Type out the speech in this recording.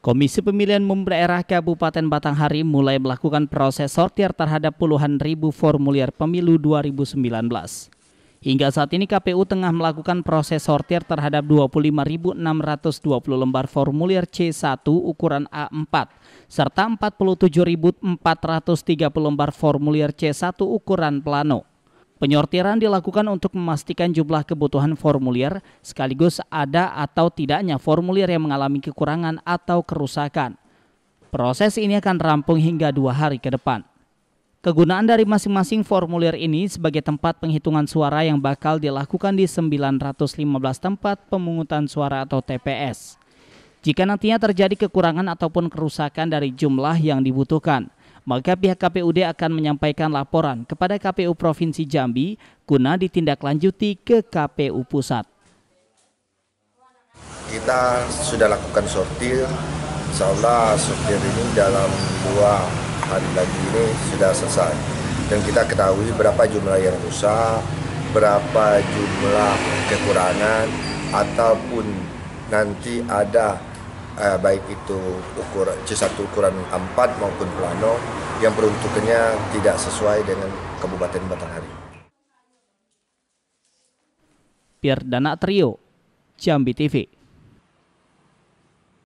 Komisi Pemilihan Umum Daerah Kabupaten Batanghari mulai melakukan proses sortir terhadap puluhan ribu formulir pemilu 2019. Hingga saat ini KPU tengah melakukan proses sortir terhadap 25.620 lembar formulir C1 ukuran A4 serta 47.430 lembar formulir C1 ukuran plano. Penyortiran dilakukan untuk memastikan jumlah kebutuhan formulir sekaligus ada atau tidaknya formulir yang mengalami kekurangan atau kerusakan. Proses ini akan rampung hingga dua hari ke depan. Kegunaan dari masing-masing formulir ini sebagai tempat penghitungan suara yang bakal dilakukan di 915 tempat pemungutan suara atau TPS. Jika nantinya terjadi kekurangan ataupun kerusakan dari jumlah yang dibutuhkan – maka pihak KPUD akan menyampaikan laporan kepada KPU Provinsi Jambi guna ditindaklanjuti ke KPU Pusat. Kita sudah lakukan sortir, insya Allah sortir ini dalam dua hari lagi ini sudah selesai. Dan kita ketahui berapa jumlah yang rusak, berapa jumlah kekurangan, ataupun nanti ada uh, baik itu ukur C1 ukuran 4 maupun plano yang peruntukannya tidak sesuai dengan Kabupaten Batanghari. Pierdana Trio, Jambi TV.